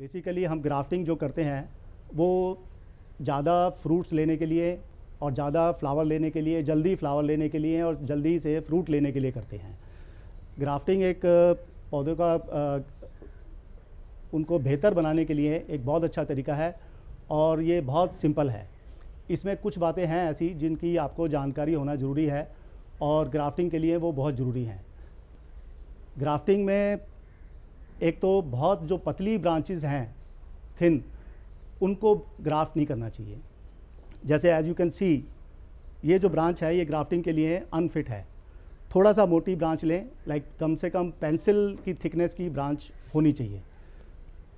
basically हम grafting जो करते हैं वो ज़्यादा फ्रूट्स लेने के लिए और ज़्यादा फ्लावर लेने के लिए जल्दी फ्लावर लेने के लिए और जल्दी से फ्रूट लेने के लिए करते हैं ग्राफ्टिंग एक पौधों का आ, उनको बेहतर बनाने के लिए एक बहुत अच्छा तरीका है और ये बहुत सिंपल है इसमें कुछ बातें हैं ऐसी जिनकी आपको जानकारी होना ज़रूरी है और ग्राफ्टिंग के लिए वो बहुत ज़रूरी हैं ग्राफ्टिंग में एक तो बहुत जो पतली ब्रांचेज हैं थिन उनको ग्राफ्ट नहीं करना चाहिए जैसे एज यू कैन सी ये जो ब्रांच है ये ग्राफ्टिंग के लिए अनफिट है थोड़ा सा मोटी ब्रांच लें लाइक like कम से कम पेंसिल की थिकनेस की ब्रांच होनी चाहिए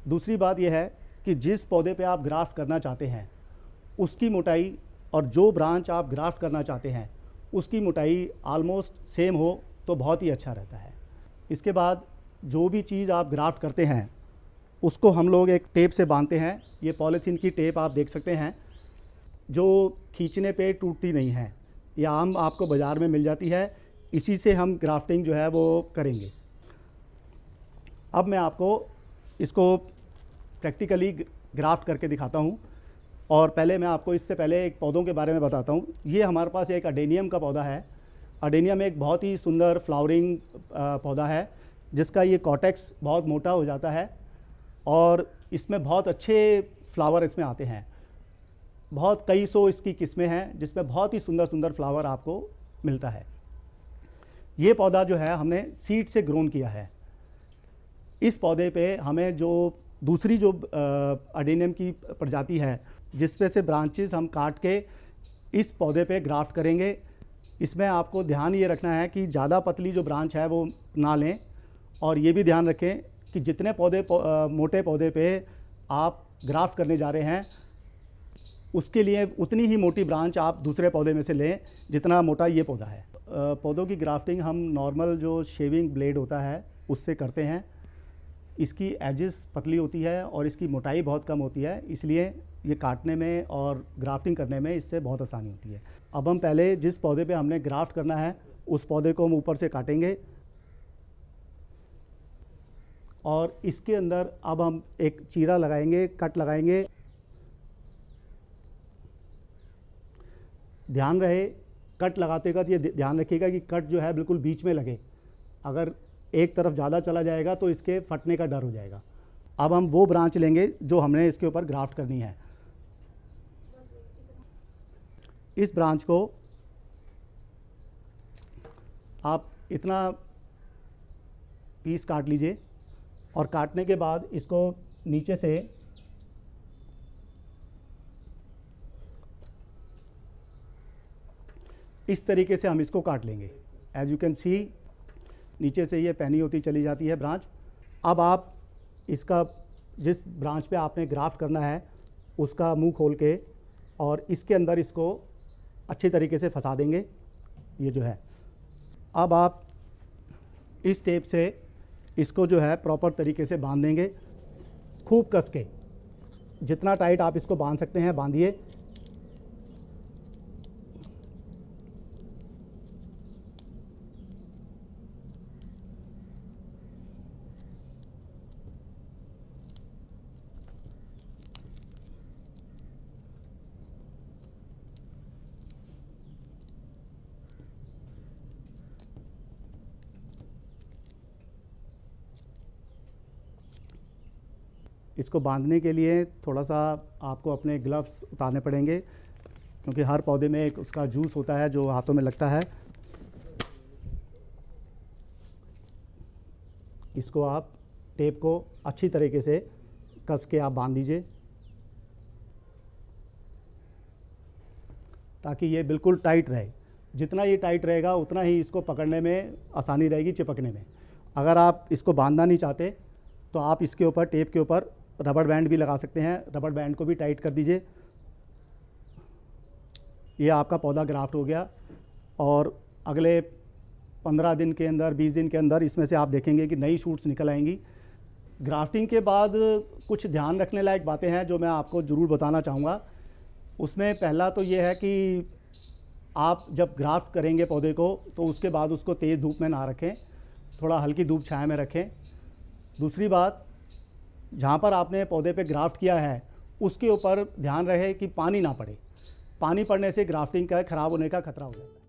दूसरी बात यह है कि जिस पौधे पे आप ग्राफ्ट करना चाहते हैं उसकी मोटाई और जो ब्रांच आप ग्राफ्ट करना चाहते हैं उसकी मोटाई आलमोस्ट सेम हो तो बहुत ही अच्छा रहता है इसके बाद जो भी चीज़ आप ग्राफ्ट करते हैं उसको हम लोग एक टेप से बांधते हैं ये पॉलीथीन की टेप आप देख सकते हैं जो खींचने पे टूटती नहीं है ये आम आपको बाज़ार में मिल जाती है इसी से हम ग्राफ्टिंग जो है वो करेंगे अब मैं आपको इसको प्रैक्टिकली ग्राफ्ट करके दिखाता हूँ और पहले मैं आपको इससे पहले एक पौधों के बारे में बताता हूँ ये हमारे पास एक अडेनियम का पौधा है अडेनियम एक बहुत ही सुंदर फ्लावरिंग पौधा है जिसका ये कॉटेक्स बहुत मोटा हो जाता है और इसमें बहुत अच्छे फ्लावर इसमें आते हैं बहुत कई सौ इसकी किस्में हैं जिसमें बहुत ही सुंदर सुंदर फ्लावर आपको मिलता है ये पौधा जो है हमने सीड से ग्रोन किया है इस पौधे पे हमें जो दूसरी जो अडेनियम की प्रजाति है जिसमें से ब्रांचेस हम काट के इस पौधे पे ग्राफ्ट करेंगे इसमें आपको ध्यान ये रखना है कि ज़्यादा पतली जो ब्रांच है वो ना लें और ये भी ध्यान रखें कि जितने पौधे पौ, मोटे पौधे पे आप ग्राफ्ट करने जा रहे हैं उसके लिए उतनी ही मोटी ब्रांच आप दूसरे पौधे में से लें जितना मोटा ये पौधा है पौधों की ग्राफ्टिंग हम नॉर्मल जो शेविंग ब्लेड होता है उससे करते हैं इसकी एजेस पतली होती है और इसकी मोटाई बहुत कम होती है इसलिए ये काटने में और ग्राफ्टिंग करने में इससे बहुत आसानी होती है अब हम पहले जिस पौधे पे हमने ग्राफ्ट करना है उस पौधे को हम ऊपर से काटेंगे और इसके अंदर अब हम एक चीरा लगाएंगे कट लगाएंगे ध्यान रहे कट लगाते वक्त ये ध्यान रखिएगा कि कट जो है बिल्कुल बीच में लगे अगर एक तरफ ज़्यादा चला जाएगा तो इसके फटने का डर हो जाएगा अब हम वो ब्रांच लेंगे जो हमने इसके ऊपर ग्राफ्ट करनी है इस ब्रांच को आप इतना पीस काट लीजिए और काटने के बाद इसको नीचे से इस तरीके से हम इसको काट लेंगे एज यू कैन सी नीचे से ये पहनी होती चली जाती है ब्रांच अब आप इसका जिस ब्रांच पे आपने ग्राफ्ट करना है उसका मुंह खोल के और इसके अंदर इसको अच्छे तरीके से फंसा देंगे ये जो है अब आप इस टेप से इसको जो है प्रॉपर तरीके से बांध देंगे खूब कस के जितना टाइट आप इसको बांध सकते हैं बांधिए इसको बांधने के लिए थोड़ा सा आपको अपने ग्लव्स उतारने पड़ेंगे क्योंकि हर पौधे में एक उसका जूस होता है जो हाथों में लगता है इसको आप टेप को अच्छी तरीके से कस के आप बांध दीजिए ताकि ये बिल्कुल टाइट रहे जितना ये टाइट रहेगा उतना ही इसको पकड़ने में आसानी रहेगी चिपकने में अगर आप इसको बांधना नहीं चाहते तो आप इसके ऊपर टेप के ऊपर रबड़ बैंड भी लगा सकते हैं रबड़ बैंड को भी टाइट कर दीजिए ये आपका पौधा ग्राफ्ट हो गया और अगले पंद्रह दिन के अंदर बीस दिन के अंदर इसमें से आप देखेंगे कि नई शूट्स निकल आएंगी ग्राफ्टिंग के बाद कुछ ध्यान रखने लायक बातें हैं जो मैं आपको ज़रूर बताना चाहूँगा उसमें पहला तो ये है कि आप जब ग्राफ्ट करेंगे पौधे को तो उसके बाद उसको तेज़ धूप में ना रखें थोड़ा हल्की धूप छाया में रखें दूसरी बात जहाँ पर आपने पौधे पे ग्राफ्ट किया है उसके ऊपर ध्यान रहे कि पानी ना पड़े पानी पड़ने से ग्राफ्टिंग का ख़राब होने का खतरा हो जाता है